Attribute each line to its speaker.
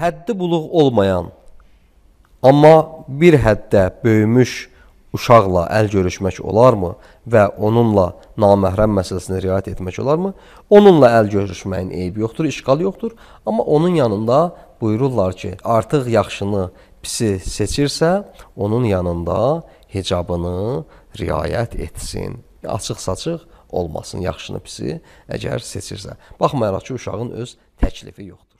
Speaker 1: Həddi buluq olmayan, amma bir həddə böyümüş uşaqla əl görüşmək olarmı və onunla naməhrəm məsələsinə riayət etmək olarmı? Onunla əl görüşməyin eybi yoxdur, işqal yoxdur, amma onun yanında buyururlar ki, artıq yaxşını, pisi seçirsə, onun yanında hicabını riayət etsin. Açıq-saçıq olmasın yaxşını pisi əgər seçirsə. Baxmayaraq ki, uşağın öz təklifi yoxdur.